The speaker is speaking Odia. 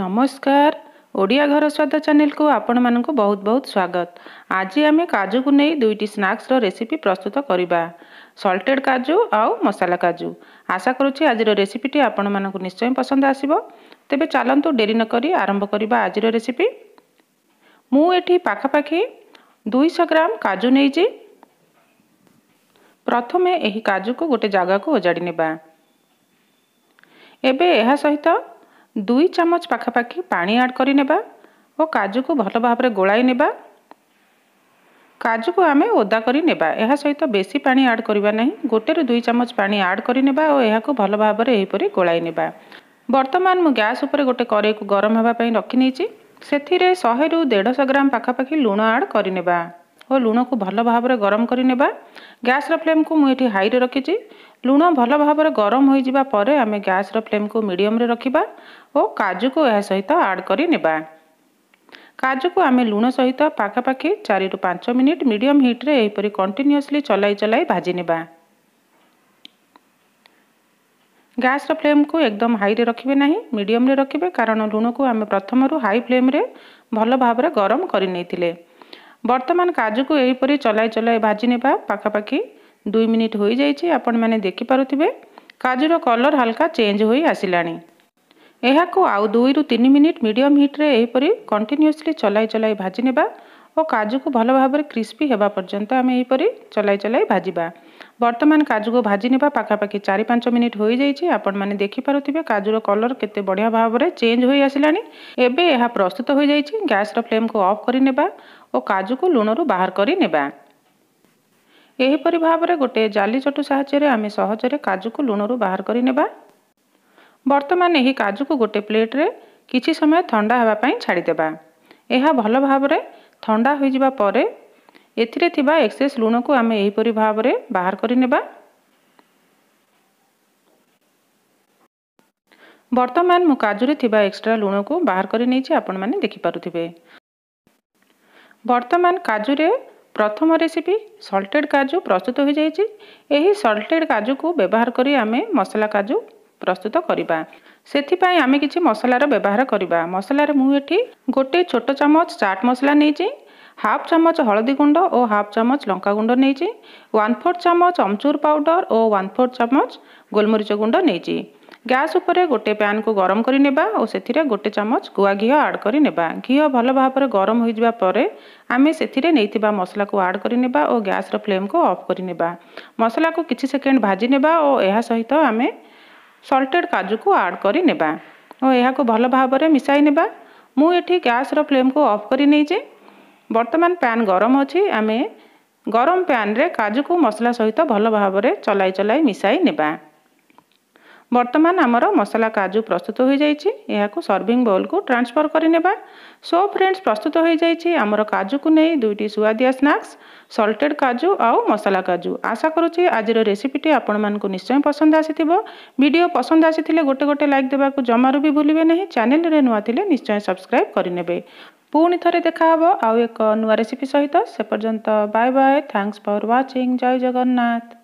ନମସ୍କାର ଓଡ଼ିଆ ଘର ସ୍ୱାଦ ଚ୍ୟାନେଲକୁ ଆପଣମାନଙ୍କୁ ବହୁତ ବହୁତ ସ୍ୱାଗତ ଆଜି ଆମେ କାଜୁକୁ ନେଇ ଦୁଇଟି ସ୍ନାକ୍ସର ରେସିପି ପ୍ରସ୍ତୁତ କରିବା ସଲ୍ଟେଡ଼୍ କାଜୁ ଆଉ ମସଲା କାଜୁ ଆଶା କରୁଛି ଆଜିର ରେସିପିଟି ଆପଣମାନଙ୍କୁ ନିଶ୍ଚୟ ପସନ୍ଦ ଆସିବ ତେବେ ଚାଲନ୍ତୁ ଡେରି ନକରି ଆରମ୍ଭ କରିବା ଆଜିର ରେସିପି ମୁଁ ଏଠି ପାଖାପାଖି ଦୁଇଶହ ଗ୍ରାମ କାଜୁ ନେଇଛି ପ୍ରଥମେ ଏହି କାଜୁକୁ ଗୋଟେ ଜାଗାକୁ ଓଜାଡ଼ି ନେବା ଏବେ ଏହା ସହିତ ଦୁଇ ଚାମଚ ପାଖାପାଖି ପାଣି ଆଡ଼୍ କରିନେବା ଓ କାଜୁକୁ ଭଲ ଭାବରେ ଗୋଳାଇ ନେବା କାଜୁକୁ ଆମେ ଓଦା କରି ନେବା ଏହା ସହିତ ବେଶୀ ପାଣି ଆଡ଼୍ କରିବା ନାହିଁ ଗୋଟେରୁ ଦୁଇ ଚାମଚ ପାଣି ଆଡ଼୍ କରିନେବା ଓ ଏହାକୁ ଭଲ ଭାବରେ ଏହିପରି ଗୋଳାଇ ନେବା ବର୍ତ୍ତମାନ ମୁଁ ଗ୍ୟାସ୍ ଉପରେ ଗୋଟେ କରେଇକୁ ଗରମ ହେବା ପାଇଁ ରଖିନେଇଛି ସେଥିରେ ଶହେରୁ ଦେଢ଼ଶହ ଗ୍ରାମ ପାଖାପାଖି ଲୁଣ ଆଡ଼୍ କରିନେବା ଓ ଲୁଣକୁ ଭଲ ଭାବରେ ଗରମ କରି ନେବା ଗ୍ୟାସ୍ର ଫ୍ଲେମ୍କୁ ମୁଁ ଏଠି ହାଇରେ ରଖିଛି ଲୁଣ ଭଲ ଭାବରେ ଗରମ ହୋଇଯିବା ପରେ ଆମେ ଗ୍ୟାସ୍ର ଫ୍ଲେମ୍କୁ ମିଡ଼ିୟମ୍ରେ ରଖିବା ଓ କାଜୁକୁ ଏହା ସହିତ ଆଡ଼୍ କରି ନେବା କାଜୁକୁ ଆମେ ଲୁଣ ସହିତ ପାଖାପାଖି ଚାରିରୁ ପାଞ୍ଚ ମିନିଟ୍ ମିଡ଼ିୟମ୍ ହିଟ୍ରେ ଏହିପରି କଣ୍ଟିନ୍ୟୁଅସ୍ଲି ଚଲାଇ ଚଲାଇ ଭାଜିନେବା ଗ୍ୟାସ୍ର ଫ୍ଲେମ୍କୁ ଏକଦମ ହାଇରେ ରଖିବେ ନାହିଁ ମିଡ଼ିୟମ୍ରେ ରଖିବେ କାରଣ ଲୁଣକୁ ଆମେ ପ୍ରଥମରୁ ହାଇ ଫ୍ଲେମ୍ରେ ଭଲ ଭାବରେ ଗରମ କରିନେଇଥିଲେ বর্তমান কাজুকু এইপরি চলাই চলাই ভাজি নেবা পাখাপাখি দুই মিনিট ହୋଇଯାଇଛି ଆପଣମାନେ ଦେଖିପାରୁଥିବେ କାଜୁର କଲର୍ ହାଲକା ଚେଞ୍ଜ ହୋଇ ଆସିଲାଣି ଏହାକୁ ଆଉ ଦୁଇରୁ ତିନି ମିନିଟ୍ ମିଡ଼ିୟମ୍ ହିଟ୍ରେ ଏହିପରି କଣ୍ଟିନ୍ୟୁଅସ୍ଲି ଚଲାଇ ଚଲାଇ ଭାଜି ନେବା ଓ କାଜୁକୁ ଭଲ ଭାବରେ କ୍ରିସ୍ପି ହେବା ପର୍ଯ୍ୟନ୍ତ ଆମେ ଏହିପରି ଚଲାଇ ଚଲାଇ ଭାଜିବା ବର୍ତ୍ତମାନ କାଜୁକୁ ଭାଜି ନେବା ପାଖାପାଖି ଚାରି ପାଞ୍ଚ ମିନିଟ୍ ହୋଇଯାଇଛି ଆପଣମାନେ ଦେଖିପାରୁଥିବେ କାଜୁର କଲର୍ କେତେ ବଢ଼ିଆ ଭାବରେ ଚେଞ୍ଜ ହୋଇ ଆସିଲାଣି ଏବେ ଏହା ପ୍ରସ୍ତୁତ ହୋଇଯାଇଛି ଗ୍ୟାସ୍ର ଫ୍ଲେମ୍କୁ ଅଫ୍ କରିନେବା ଓ କାଜୁକୁ ଲୁଣରୁ ବାହାର କରି ନେବା ଏହିପରି ଭାବରେ ଗୋଟେ ଜାଲି ଚଟୁ ସାହାଯ୍ୟରେ ଆମେ ସହଜରେ କାଜୁକୁ ଲୁଣରୁ ବାହାର କରି ନେବା ବର୍ତ୍ତମାନ ଏହି କାଜୁକୁ ଗୋଟେ ପ୍ଲେଟ୍ରେ କିଛି ସମୟ ଥଣ୍ଡା ହେବା ପାଇଁ ଛାଡ଼ିଦେବା ଏହା ଭଲ ଭାବରେ ଥଣ୍ଡା ହୋଇଯିବା ପରେ ଏଥିରେ ଥିବା ଏକ୍ସେସ୍ ଲୁଣକୁ ଆମେ ଏହିପରି ଭାବରେ ବାହାର କରିନେବା ବର୍ତ୍ତମାନ ମୁଁ କାଜୁରେ ଥିବା ଏକ୍ସଟ୍ରା ଲୁଣକୁ ବାହାର କରି ନେଇଛି ଆପଣମାନେ ଦେଖିପାରୁଥିବେ ବର୍ତ୍ତମାନ କାଜୁରେ ପ୍ରଥମ ରେସିପି ସଲ୍ଟେଡ଼୍ କାଜୁ ପ୍ରସ୍ତୁତ ହୋଇଯାଇଛି ଏହି ସଲ୍ଟେଡ଼୍ କାଜୁକୁ ବ୍ୟବହାର କରି ଆମେ ମସଲା କାଜୁ ପ୍ରସ୍ତୁତ କରିବା ସେଥିପାଇଁ ଆମେ କିଛି ମସଲାର ବ୍ୟବହାର କରିବା ମସଲାରେ ମୁଁ ଏଠି ଗୋଟିଏ ଛୋଟ ଚାମଚ ଚାଟ୍ ମସଲା ନେଇଛି ହାଫ୍ ଚାମଚ ହଳଦୀ ଗୁଣ୍ଡ ଓ ହାଫ୍ ଚାମଚ ଲଙ୍କା ଗୁଣ୍ଡ ନେଇଛି ୱାନ୍ ଫୋର୍ଥ ଚାମଚ ଅମଚୁର ପାଉଡ଼ର ଓ ୱାନ୍ ଫୋର୍ଥ ଚାମଚ ଗୋଲମରିଚ ଗୁଣ୍ଡ ନେଇଛି ଗ୍ୟାସ୍ ଉପରେ ଗୋଟେ ପ୍ୟାନ୍କୁ ଗରମ କରି ନେବା ଓ ସେଥିରେ ଗୋଟେ ଚାମଚ ଗୁଆ ଘିଅ ଆଡ଼୍ କରି ନେବା ଘିଅ ଭଲ ଭାବରେ ଗରମ ହୋଇଯିବା ପରେ ଆମେ ସେଥିରେ ନେଇଥିବା ମସଲାକୁ ଆଡ଼୍ କରି ନେବା ଓ ଗ୍ୟାସ୍ର ଫ୍ଲେମ୍କୁ ଅଫ୍ କରି ନେବା ମସଲାକୁ କିଛି ସେକେଣ୍ଡ ଭାଜି ନେବା ଓ ଏହା ସହିତ ଆମେ ସଲ୍ଟେଡ଼୍ କାଜୁକୁ ଆଡ଼୍ କରି ନେବା ଓ ଏହାକୁ ଭଲ ଭାବରେ ମିଶାଇ ନେବା ମୁଁ ଏଠି ଗ୍ୟାସ୍ର ଫ୍ଲେମ୍କୁ ଅଫ୍ କରି ନେଇଛି ବର୍ତ୍ତମାନ ପ୍ୟାନ୍ ଗରମ ଅଛି ଆମେ ଗରମ ପ୍ୟାନ୍ରେ କାଜୁକୁ ମସଲା ସହିତ ଭଲ ଭାବରେ ଚଲାଇ ଚଲାଇ ମିଶାଇ ନେବା বর্তমান আমার মশলা কাজু প্রস্তুত হয়ে যাইছি এখন সর্ভিং বোলকু ট্রান্সফর করে নেবা সো ফ্রেন্ডস প্রস্তুত হয়ে যাইছি আমার কাজুকু নেই দুইটি সুয়াদিয়া স্নাক্স সল্টেড কাজু আউ মশলা কাজু আশা করুছি আজির রেসিপিটি আপনার নিশ্চয় পসন্দ আসিথিব ভিডিও পসন্দ আসিলে গোটে গোটে লাইক দেওয়া জমারু বি ভুলবে না চ্যানেলরে নূয়া থিলে নিশ্চয় সবসক্রাইব করে নেবে পুনি থরে দেখা হব আউ এক নূয়া রেসিপি সহিত সে পর্যন্ত bye bye thanks for watching Jai Jagannath